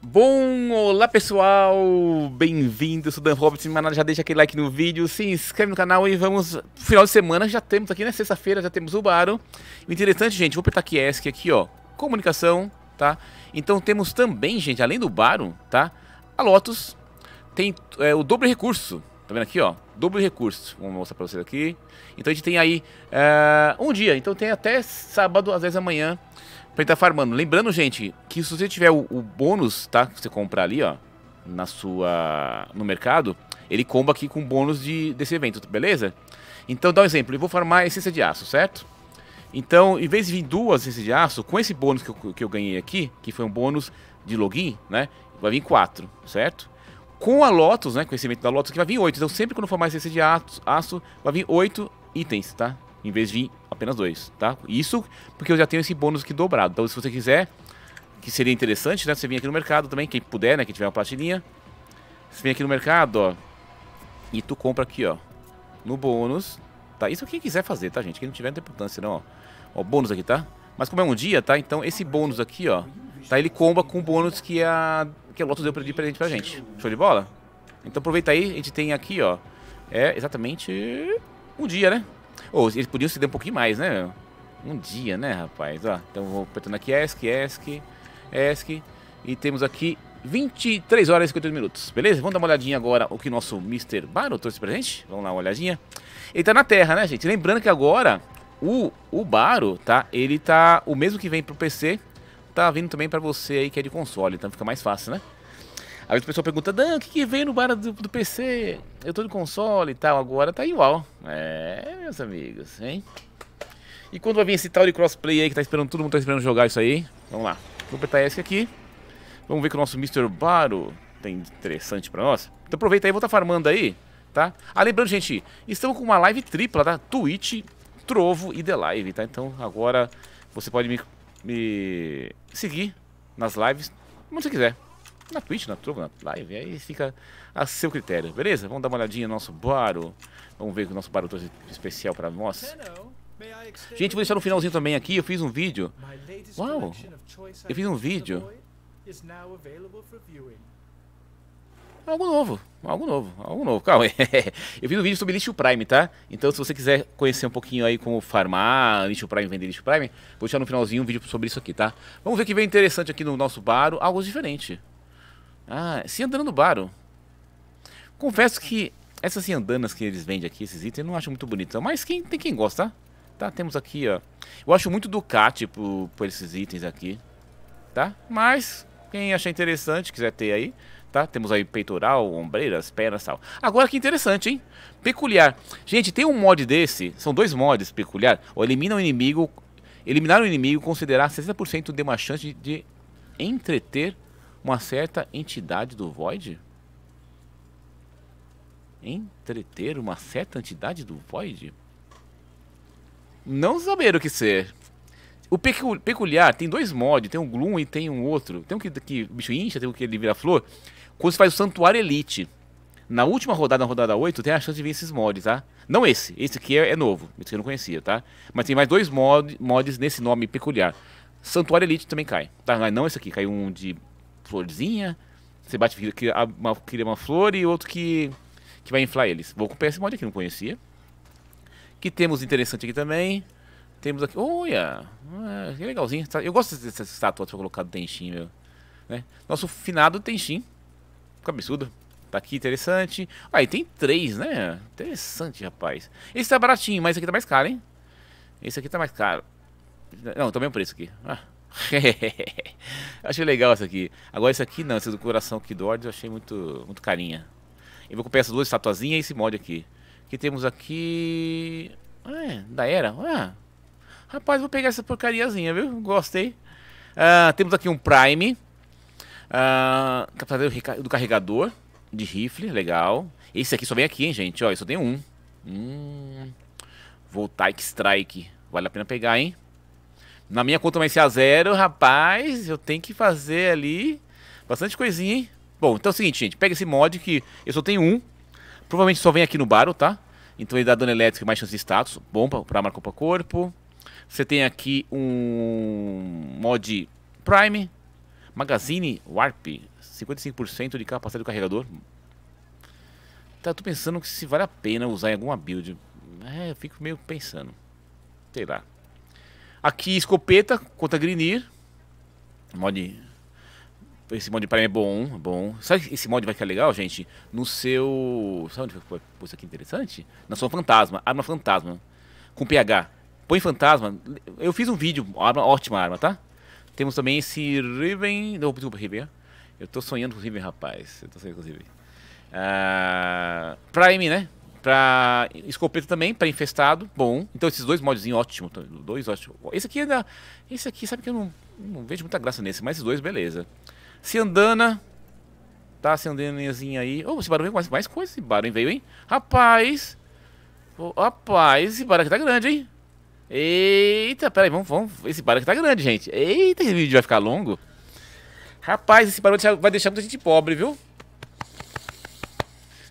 Bom, olá pessoal, bem-vindo, sou Dan Robertson, mas já deixa aquele like no vídeo, se inscreve no canal e vamos, final de semana já temos aqui, né, sexta-feira já temos o Baro. O interessante, gente, vou apertar aqui ESC aqui, ó, comunicação, tá? Então temos também, gente, além do Baro, tá, a Lotus tem é, o dobro recurso, tá vendo aqui, ó, dobro recurso, vou mostrar pra vocês aqui. Então a gente tem aí é, um dia, então tem até sábado às 10 da manhã pra gente tá farmando. Lembrando, gente, que se você tiver o, o bônus, tá? Que você comprar ali, ó, na sua... no mercado, ele comba aqui com bônus de, desse evento, beleza? Então, dá um exemplo. Eu vou farmar essência de aço, certo? Então, em vez de vir duas essências de aço, com esse bônus que eu, que eu ganhei aqui, que foi um bônus de login, né? Vai vir quatro, certo? Com a Lotus, né? Conhecimento da Lotus, que vai vir oito. Então, sempre quando for mais essência de aço, aço, vai vir oito itens, tá? Em vez de vir apenas dois, tá? Isso porque eu já tenho esse bônus aqui dobrado. Então, se você quiser, que seria interessante, né? Você vir aqui no mercado também, quem puder, né? Que tiver uma platininha. Você vem aqui no mercado, ó. E tu compra aqui, ó. No bônus. Tá? Isso é quem quiser fazer, tá, gente? Quem não tiver, não tem importância, não, ó. Ó, bônus aqui, tá? Mas como é um dia, tá? Então, esse bônus aqui, ó. Tá? Ele comba com o bônus que a... Que a Lotus deu de presente pra gente. Show de bola? Então aproveita aí, a gente tem aqui, ó. É exatamente um dia, né? Ou oh, eles podiam se dar um pouquinho mais, né? Um dia, né, rapaz? Ó, então vou apertando aqui ESC, ESC, ESC. E temos aqui 23 horas e 52 minutos, beleza? Vamos dar uma olhadinha agora o que nosso Mr. Baro trouxe pra gente. Vamos lá, uma olhadinha. Ele tá na Terra, né, gente? Lembrando que agora o, o Baro, tá? Ele tá. O mesmo que vem pro PC, tá vindo também pra você aí que é de console. Então fica mais fácil, né? Às vezes o pessoal pergunta, Dan, o que, que vem no bar do, do, PC? Eu tô no console e tal, agora tá igual. É, meus amigos, hein? E quando vai vir esse tal de crossplay aí que tá esperando, todo mundo tá esperando jogar isso aí? Vamos lá, vou apertar esse aqui. Vamos ver que o nosso Mr. Baro tem interessante pra nós. Então aproveita aí, vou estar tá farmando aí, tá? Ah, lembrando, gente, estamos com uma live tripla, tá? Twitch, Trovo e The Live, tá? Então agora você pode me, me seguir nas lives, como você quiser na Twitch, na Trovo, na live, aí fica a seu critério, beleza? Vamos dar uma olhadinha no nosso baro, vamos ver o que o nosso baro trouxe especial para nós. Gente, vou deixar no finalzinho também aqui, eu fiz um vídeo. Uau! Eu fiz um vídeo. Algo novo, algo novo, algo novo. Calma aí. Eu fiz um vídeo sobre lixo Prime, tá? Então, se você quiser conhecer um pouquinho aí como farmar, lixo Prime, vender lixo Prime, vou deixar no finalzinho um vídeo sobre isso aqui, tá? Vamos ver o que vem interessante aqui no nosso baro, algo diferente. Ah, se andando baro. Confesso que essas ciandanas que eles vendem aqui, esses itens, eu não acho muito bonito. Mas quem, tem quem gosta, tá? tá? Temos aqui, ó. Eu acho muito Ducati por, por esses itens aqui, tá? Mas quem achar interessante, quiser ter aí, tá? Temos aí peitoral, ombreiras, pernas tal. Agora que interessante, hein? Peculiar. Gente, tem um mod desse, são dois mods peculiar. elimina o inimigo, eliminar o inimigo, considerar 60% de uma chance de, de entreter uma certa entidade do Void? Entreter uma certa entidade do Void? Não saber o que ser. O peculiar tem dois mods, tem um Gloom e tem um outro. Tem um que, que o bicho incha, tem um que ele vira flor. Quando você faz o Santuário Elite, na última rodada, na rodada 8, tem a chance de ver esses mods, tá? Não esse, esse aqui é, é novo, esse que eu não conhecia, tá? Mas tem mais dois mod, mods nesse nome peculiar. Santuário Elite também cai, tá? Não esse aqui, caiu um de florzinha. Você bate, cria uma, cria uma flor e outro que, que vai inflar eles. Vou comprar esse mod aqui, não conhecia. Que temos interessante aqui também. Temos aqui. Olha! É, que legalzinho. Eu gosto dessa estátua que foi colocado Tenshin, meu. Né? Nosso finado Tenshin. Fica absurdo. Tá aqui, interessante. Aí ah, tem três, né? Interessante, rapaz. Esse tá baratinho, mas esse aqui tá mais caro, hein? Esse aqui tá mais caro. Não, também é o preço aqui. Ah. achei legal isso aqui. Agora isso aqui não, esse do coração que dói, eu achei muito, muito carinha. Eu vou comprar essas duas estatuazinhas e esse mod aqui. Que temos aqui... É, da era. Ah, rapaz, vou pegar essa porcariazinha, viu? Gostei. Ah, temos aqui um Prime. Ah, capacidade do carregador de rifle, legal. Esse aqui só vem aqui, hein, gente? Ó, eu só tem um. Hum, Voltaic Strike. Vale a pena pegar, hein? Na minha conta vai ser a zero, rapaz. Eu tenho que fazer ali bastante coisinha, hein? Bom, então é o seguinte, gente. Pega esse mod que eu só tenho um. Provavelmente só vem aqui no Baro, tá? Então ele dá dano elétrico e mais chance de status. Bom pra, marcar pra corpo. Você tem aqui um mod Prime. Magazine Warp. 55% de capacidade do carregador. Tá, eu tô pensando que se vale a pena usar em alguma build. É, eu fico meio pensando. Sei lá. Aqui, escopeta contra Grinir. Mod. Esse mod para mim é bom, é bom. Sabe esse mod vai ficar legal, gente? No seu. Sabe onde foi isso aqui interessante? Na sua fantasma, arma fantasma. Com PH. Põe fantasma. Eu fiz um vídeo, arma, ótima arma, tá? Temos também esse Riven. Não, desculpa, Riven. É? Eu tô sonhando com o Riven, rapaz. Eu tô sonhando com o Riven. Uh... Prime, né? para escopeta também, para infestado, bom. Então esses dois modzinhos ótimo, dois ótimo. Esse aqui ainda. É esse aqui, sabe que eu não, não vejo muita graça nesse, mas esses dois, beleza. se andana Tá ciandanazinha aí. Oh, esse barulho mais, mais coisa. Esse barulho veio, hein? Rapaz! Oh, rapaz, esse barulho aqui tá grande, hein? Eita, peraí, vamos, vamos. Esse barulho aqui tá grande, gente. Eita, esse vídeo vai ficar longo. Rapaz, esse barulho vai deixar muita gente pobre, viu?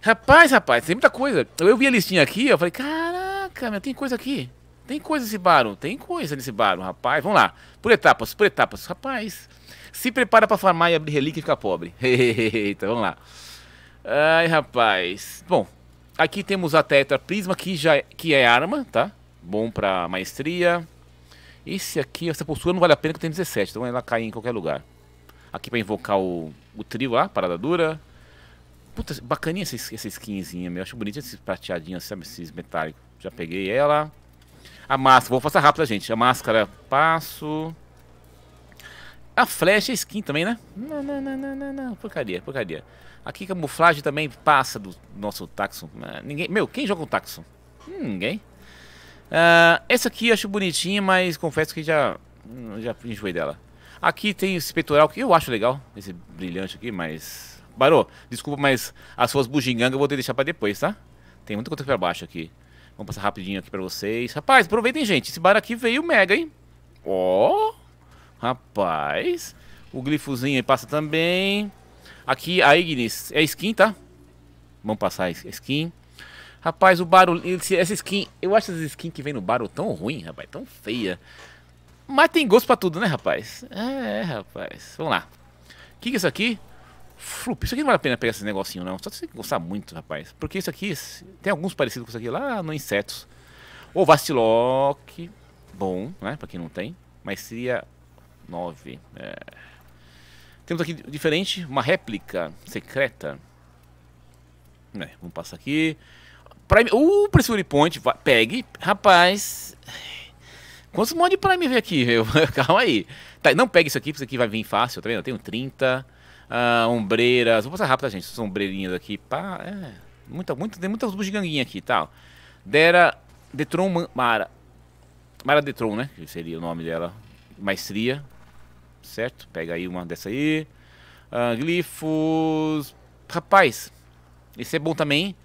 Rapaz, rapaz, tem muita coisa. Eu, eu vi a listinha aqui, eu falei, caraca, meu, tem coisa aqui. Tem coisa nesse barulho, tem coisa nesse barulho, rapaz. Vamos lá, por etapas, por etapas. Rapaz, se prepara para farmar e abrir relíquia e ficar pobre. Eita, vamos lá. Ai, rapaz. Bom, aqui temos a Tetra Prisma, que, já é, que é arma, tá? Bom pra maestria. Esse aqui, essa postura não vale a pena que tem 17, então ela cai em qualquer lugar. Aqui pra invocar o, o trio lá, parada dura. Puta, bacaninha essa, essa skinzinha, meu. Acho bonito esses prateadinhos, sabe? Esses metálicos. Já peguei ela. A máscara, vou passar rápido, gente. A máscara, passo. A flecha é skin também, né? Não, não, não, não, não, não. Porcaria, porcaria. Aqui camuflagem também passa do nosso taxon. Né? Ninguém... Meu, quem joga um taxon? Hum, ninguém. Uh, essa aqui eu acho bonitinha, mas confesso que já, já enjoei dela. Aqui tem esse peitoral que eu acho legal. Esse brilhante aqui, mas Barô, desculpa, mas as suas bugigangas eu vou ter que deixar pra depois, tá? Tem muita coisa pra baixo aqui. Vamos passar rapidinho aqui pra vocês. Rapaz, aproveitem, gente. Esse bar aqui veio mega, hein? Ó, oh, rapaz. O glifozinho aí passa também. Aqui a Ignis é skin, tá? Vamos passar a skin. Rapaz, o barulho. Essa skin. Eu acho essas skins que vem no barulho tão ruim, rapaz. Tão feia. Mas tem gosto pra tudo, né, rapaz? É, rapaz. Vamos lá. O que, que é isso aqui? Flup, isso aqui não vale a pena pegar esse negocinho, não. Só se você gostar muito, rapaz. Porque isso aqui, tem alguns parecidos com isso aqui lá no Insetos. O Vastilock, bom, né? Pra quem não tem. Mas seria 9. É. Temos aqui diferente, uma réplica secreta. É, vamos passar aqui. Prime, uh, Pressure Point, vai, pegue. Rapaz, quantos de Prime vem aqui? Eu, calma aí. Tá, não pegue isso aqui, porque isso aqui vai vir fácil, tá vendo? Eu tenho 30. Ah, ombreiras. Vou passar rápido, gente. Essas ombreirinhas aqui. Pá, é. Muita, muita, tem muitas bugiganguinhas aqui e tal. Dera Detron Mara. Mara Detron, né? Que seria o nome dela. Maestria. Certo? Pega aí uma dessa aí. Ah, glifos. Rapaz, esse é bom também.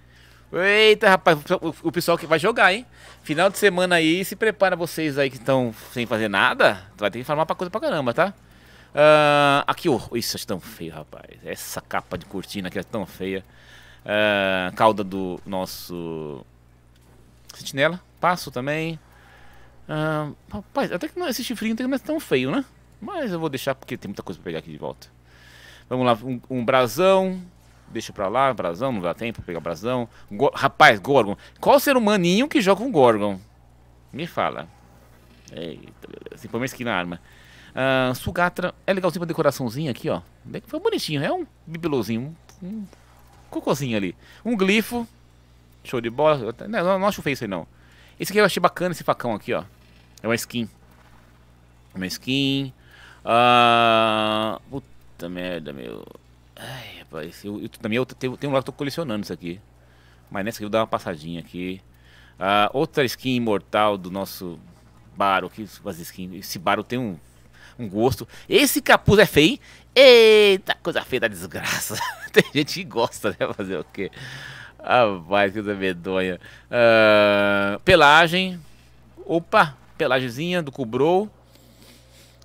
Eita, rapaz, o pessoal que vai jogar, hein? Final de semana aí, se prepara vocês aí que estão sem fazer nada. Vai ter que farmar pra coisa pra caramba, tá? Uh, aqui, oh, isso é tão feio, rapaz. Essa capa de cortina aqui é tão feia. Uh, cauda do nosso sentinela. Passo também. Uh, rapaz, até que não, esse chifrinho não é tão feio, né? Mas eu vou deixar porque tem muita coisa pra pegar aqui de volta. Vamos lá, um, um brasão. Deixa pra lá, brasão, não dá tempo pra pegar brasão. Go rapaz, Gorgon. Qual ser humaninho que joga um Gorgon? Me fala. Eita, beleza. Tem que na arma. Uh, Sugatra é legalzinho pra decoraçãozinha aqui, ó. Foi bonitinho, é um bibelozinho, um, um cocôzinho ali. Um glifo, show de bola. Né, não, não acho feio isso aí, não. Esse aqui eu achei bacana, esse facão aqui, ó. É uma skin. É uma skin. Uh, puta merda, meu. Ai, rapaz. Eu, eu também eu, tenho, tem um lado que eu tô colecionando isso aqui. Mas nessa aqui eu vou dar uma passadinha aqui. Uh, outra skin imortal do nosso Baro. Que, as skins. esse Baro tem um um gosto. Esse capuz é feio, Eita, coisa feia da desgraça. Tem gente que gosta, né? Fazer o quê? Rapaz, que coisa medonha. Uh, pelagem. Opa, pelagemzinha do cobrou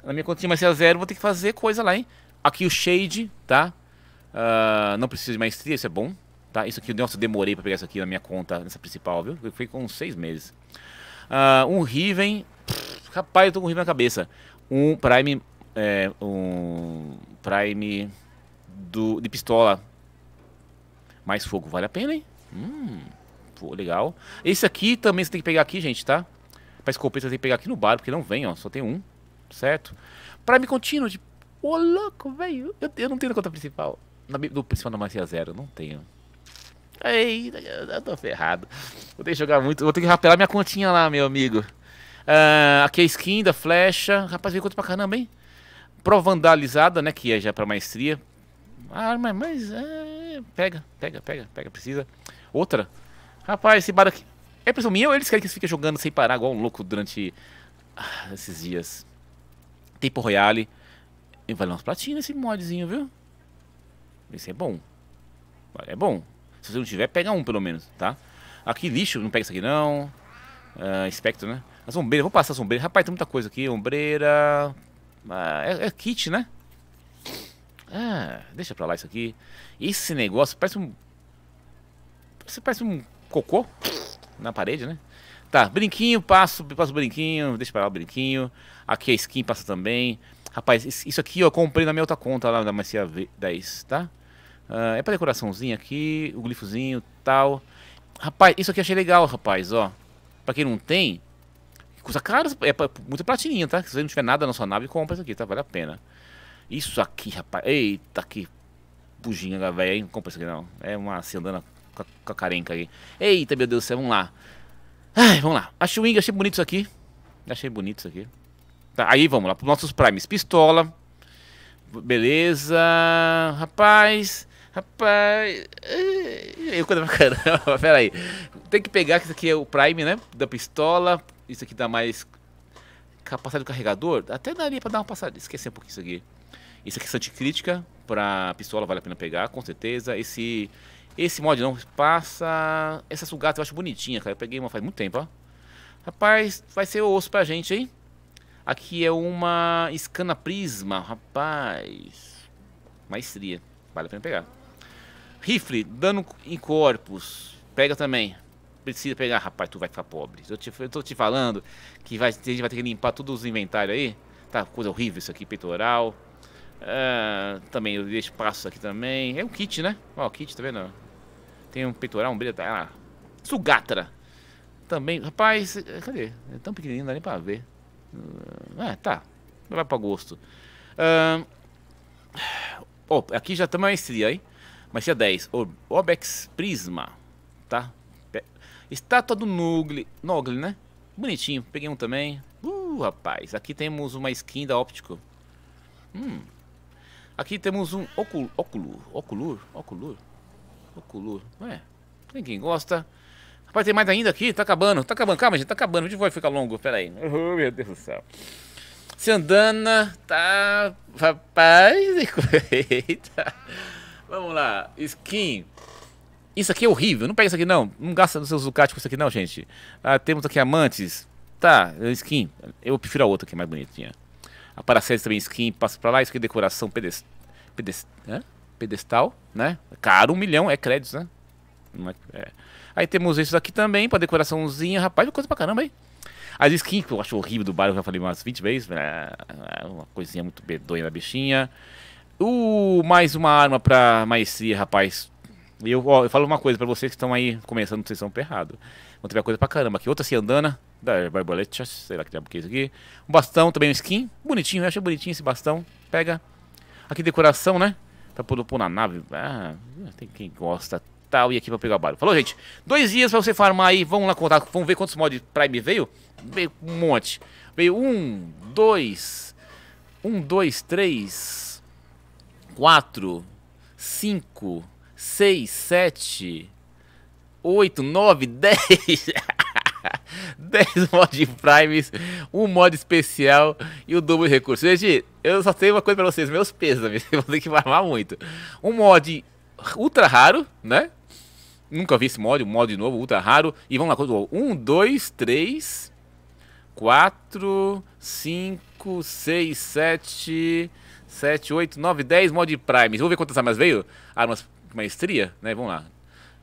Na minha continha vai ser a zero, vou ter que fazer coisa lá, hein? Aqui o shade, tá? Uh, não preciso de maestria, isso é bom. Tá? Isso aqui, nossa, eu demorei pra pegar isso aqui na minha conta, nessa principal, viu? Foi com seis meses. Uh, um Riven. Rapaz, eu tô com um Riven na cabeça um Prime. É, um Prime do, de pistola. Mais fogo, vale a pena, hein? Hum, pô, legal. Esse aqui também você tem que pegar aqui, gente, tá? Pra escopeta você tem que pegar aqui no bar, porque não vem, ó. Só tem um, certo? Prime contínuo de... Ô, louco, velho. Eu, eu, não tenho na conta principal. Na, do principal da Macia Zero, não tenho. Eita, eu tô ferrado. Vou ter que jogar muito. Vou ter que rapelar minha continha lá, meu amigo. Uh, aqui é a skin da flecha. Rapaz, veio quanto pra caramba, hein? Pro vandalizada, né? Que é já pra maestria. Ah, mas, é, pega, pega, pega, pega, precisa. Outra. Rapaz, esse bar aqui. É pressão minha ou eles querem que você fique jogando sem parar, igual um louco, durante ah, esses dias? Tempo Royale. E valeu umas platinas esse modzinho, viu? Esse é bom. É bom. Se você não tiver, pega um pelo menos, tá? Aqui lixo, não pega isso aqui não. Uh, ah, espectro, né? As ombreiras, vamos passar as ombreiras. Rapaz, tem muita coisa aqui. Ombreira. Ah, é, é, kit, né? Ah, deixa pra lá isso aqui. Esse negócio parece um. Parece, parece um cocô na parede, né? Tá, brinquinho, passo, passo o brinquinho, deixa pra lá o brinquinho. Aqui a skin passa também. Rapaz, isso aqui eu comprei na minha outra conta lá da Macia 10, tá? Uh, é pra decoraçãozinha aqui, o glifozinho tal. Rapaz, isso aqui eu achei legal, rapaz, ó. Pra quem não tem, Custa caro, é muita platininha, tá? Se você não tiver nada na sua nave, compra isso aqui, tá? Vale a pena. Isso aqui, rapaz. Eita, que buginha, velho. Não compra isso aqui, não. É uma assim, andando com a, com a carenca aí. Eita, meu Deus do céu, vamos lá. Ai, vamos lá. Achei wing, achei bonito isso aqui. Achei bonito isso aqui. Tá, aí vamos lá, para nossos primes. Pistola. Beleza. Rapaz. Rapaz. Eu quando pra caramba, pera aí. Tem que pegar que isso aqui é o Prime, né? Da pistola. Isso aqui dá mais capacidade do carregador. Até daria pra dar uma passada. Esqueci um pouquinho isso aqui. Isso aqui é anticrítica. Pra pistola vale a pena pegar, com certeza. Esse... Esse mod não passa... Essa sugata eu acho bonitinha, cara. Eu peguei uma faz muito tempo, ó. Rapaz, vai ser osso pra gente, hein? Aqui é uma escana prisma, rapaz. Maestria. Vale a pena pegar. Rifle, dano em corpos. Pega também precisa pegar, rapaz, tu vai ficar pobre. Eu, te, eu tô te falando que vai, a gente vai ter que limpar todos os inventários aí. Tá, coisa horrível isso aqui, peitoral. Uh, também eu deixo espaço aqui também. É um kit, né? Ó, oh, kit, tá vendo? Tem um peitoral, um brilho, tá ah, lá. Sugatra. Também, rapaz, cadê? É tão pequenininho, não dá nem pra ver. Uh, ah, é, tá. Vai pra gosto. Uh, oh, aqui já tem tá maestria, hein? Maestria 10. Obex Prisma, tá? Estátua do Nugli. Nogli, né? Bonitinho. Peguei um também. Uh, rapaz. Aqui temos uma skin da Óptico. Hum. Aqui temos um Ocul Oculur. Oculur? Oculur? Oculur. É. quem gosta. Rapaz, tem mais ainda aqui. Tá acabando. Tá acabando. Calma, gente. Tá acabando. A gente vai ficar longo. Pera aí. Oh, meu Deus do céu. Sandana. Tá. Rapaz. Eita. Vamos lá. Skin. Isso aqui é horrível, não pega isso aqui não. Não gasta nos seus Zucati com isso aqui não, gente. Ah, temos aqui amantes. Tá, é skin. Eu prefiro a outra que é mais bonitinha. A Paracelse também é skin, passa pra lá. Isso aqui é decoração pedest... Pedest... Hã? pedestal, né? Caro, um milhão, é créditos, né? É, é. Aí temos isso aqui também, pra decoraçãozinha. Rapaz, coisa pra caramba, hein? As skins que eu acho horrível do bairro, eu já falei umas 20 vezes. Né? Ah, uma coisinha muito bedonha da bichinha. O, uh, mais uma arma pra maestria, rapaz. E eu, ó, eu falo uma coisa pra vocês que estão aí começando sessão perrado. Vão ter coisa pra caramba aqui. Outra ciandana, da Barboleta, sei lá que diabo que é isso aqui. Um bastão, também um skin. Bonitinho, eu achei bonitinho esse bastão. Pega. Aqui decoração, né? Pra pôr, pôr na nave. Ah, tem quem gosta tal. E aqui pra pegar barulho. Falou, gente. Dois dias pra você farmar aí. Vamos lá contar. Vamos ver quantos mods Prime veio. Veio um monte. Veio um, dois. Um, dois, três. Quatro. Cinco. 6, 7, 8, 9, 10. 10 mod primes, um mod especial e o dobro de recursos. Gente, eu só tenho uma coisa pra vocês, meus pesos, vocês vão ter que farmar muito. Um mod ultra raro, né? Nunca vi esse mod, um mod novo, ultra raro. E vamos lá, 1, 2, 3, 4, 5, 6, 7, 7, 8, 9, 10 mod primes. Vamos ver quantas armas veio? Armas maestria, né? Vamos lá.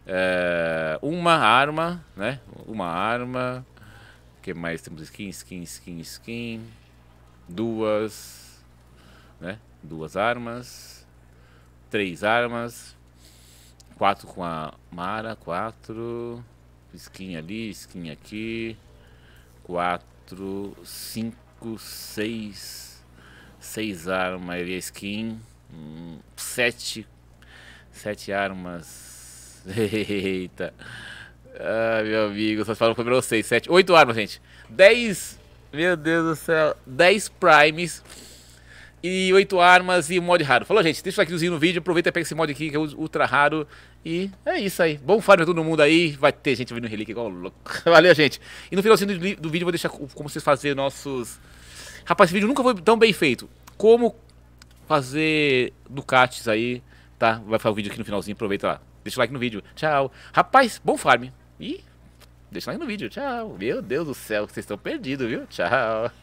É, uma arma, né? Uma arma. O que mais temos? Skin, skin, skin, skin. Duas. Né? Duas armas. Três armas. Quatro com a Mara. Quatro. Skin ali, skin aqui. Quatro. Cinco, seis. Seis armas e a skin. Hum, sete Sete armas. Eita. Ah, meu amigo, só falo pra vocês sete, oito armas, gente. Dez. Meu Deus do céu. Dez primes. E oito armas e um mod raro. Falou, gente. Deixa o likezinho no vídeo. Aproveita e pega esse mod aqui que é ultra raro. E é isso aí. Bom farm pra todo mundo aí. Vai ter gente vendo relíquia igual louco. Valeu, gente. E no finalzinho do, do vídeo eu vou deixar como vocês fazer nossos... Rapaz, esse vídeo nunca foi tão bem feito. Como fazer Ducatis aí tá? Vai ficar o vídeo aqui no finalzinho, aproveita lá. Deixa o like no vídeo. Tchau. Rapaz, bom farm. E deixa o like no vídeo. Tchau. Meu Deus do céu, vocês estão perdidos, viu? Tchau.